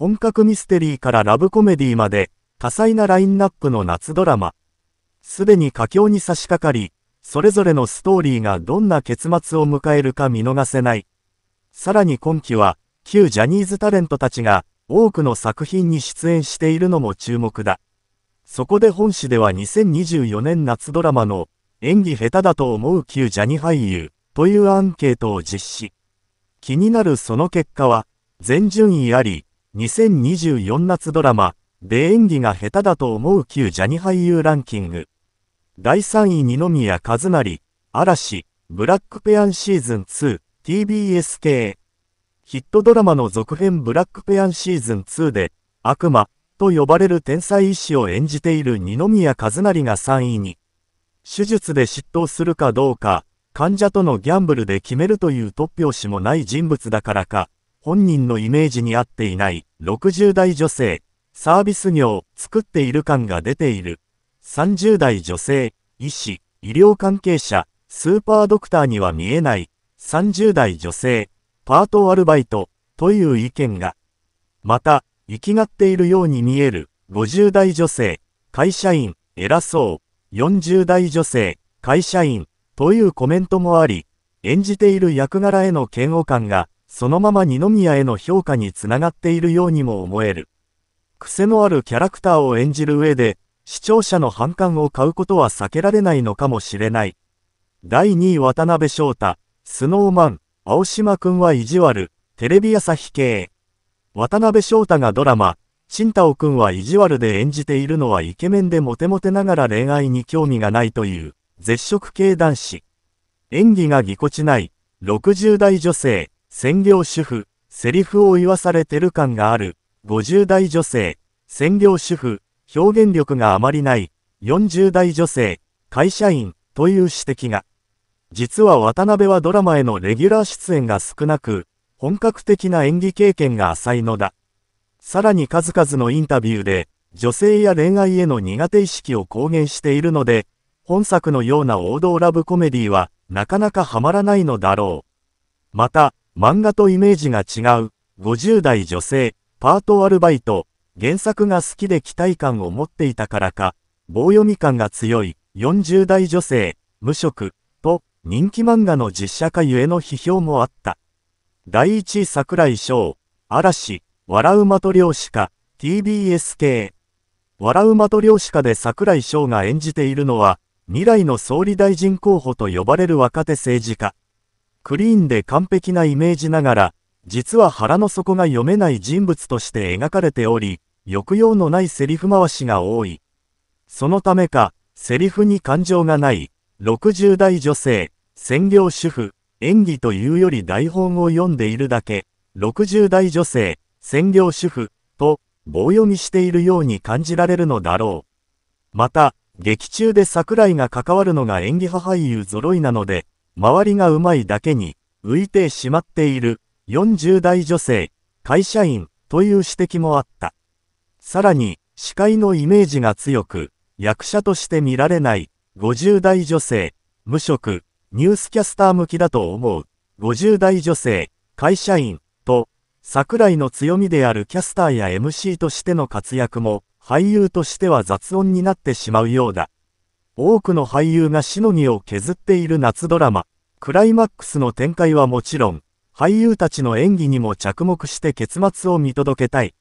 本格ミステリーからラブコメディまで、多彩なラインナップの夏ドラマ。すでに佳境に差し掛かり、それぞれのストーリーがどんな結末を迎えるか見逃せない。さらに今期は、旧ジャニーズタレントたちが、多くの作品に出演しているのも注目だ。そこで本誌では2024年夏ドラマの、演技下手だと思う旧ジャニ俳優、というアンケートを実施。気になるその結果は、全順位あり、2024夏ドラマ、で演技が下手だと思う旧ジャニ俳優ランキング。第3位二宮和也、嵐、ブラックペアンシーズン 2TBS 系。ヒットドラマの続編ブラックペアンシーズン2で、悪魔と呼ばれる天才医師を演じている二宮和也が3位に。手術で執刀するかどうか、患者とのギャンブルで決めるという突拍子もない人物だからか、本人のイメージに合っていない60代女性、サービス業、作っている感が出ている。30代女性、医師、医療関係者、スーパードクターには見えない、30代女性、パートアルバイト、という意見が。また、生きがっているように見える、50代女性、会社員、偉そう、40代女性、会社員、というコメントもあり、演じている役柄への嫌悪感がそのまま二宮への評価につながっているようにも思える。癖のあるキャラクターを演じる上で、視聴者の反感を買うことは避けられないのかもしれない。第2位渡辺翔太、スノーマン、青島くんは意地悪、テレビ朝日系。渡辺翔太がドラマ、チ太郎くんは意地悪で演じているのはイケメンでモテモテながら恋愛に興味がないという、絶食系男子。演技がぎこちない、60代女性。専業主婦、セリフを言わされてる感がある、50代女性、専業主婦、表現力があまりない、40代女性、会社員、という指摘が。実は渡辺はドラマへのレギュラー出演が少なく、本格的な演技経験が浅いのだ。さらに数々のインタビューで、女性や恋愛への苦手意識を公言しているので、本作のような王道ラブコメディーは、なかなかハマらないのだろう。また、漫画とイメージが違う、50代女性、パートアルバイト、原作が好きで期待感を持っていたからか、棒読み感が強い、40代女性、無職、と、人気漫画の実写化ゆえの批評もあった。第一桜井翔、嵐、笑う的漁師か、TBS 系。笑う的漁師かで桜井翔が演じているのは、未来の総理大臣候補と呼ばれる若手政治家。クリーンで完璧なイメージながら、実は腹の底が読めない人物として描かれており、抑揚のないセリフ回しが多い。そのためか、セリフに感情がない、60代女性、専業主婦、演技というより台本を読んでいるだけ、60代女性、専業主婦、と、棒読みしているように感じられるのだろう。また、劇中で桜井が関わるのが演技派俳優揃いなので、周りがうまいだけに浮いてしまっている40代女性、会社員という指摘もあった。さらに、司会のイメージが強く、役者として見られない50代女性、無職、ニュースキャスター向きだと思う50代女性、会社員と、桜井の強みであるキャスターや MC としての活躍も、俳優としては雑音になってしまうようだ。多くの俳優がしのぎを削っている夏ドラマ、クライマックスの展開はもちろん、俳優たちの演技にも着目して結末を見届けたい。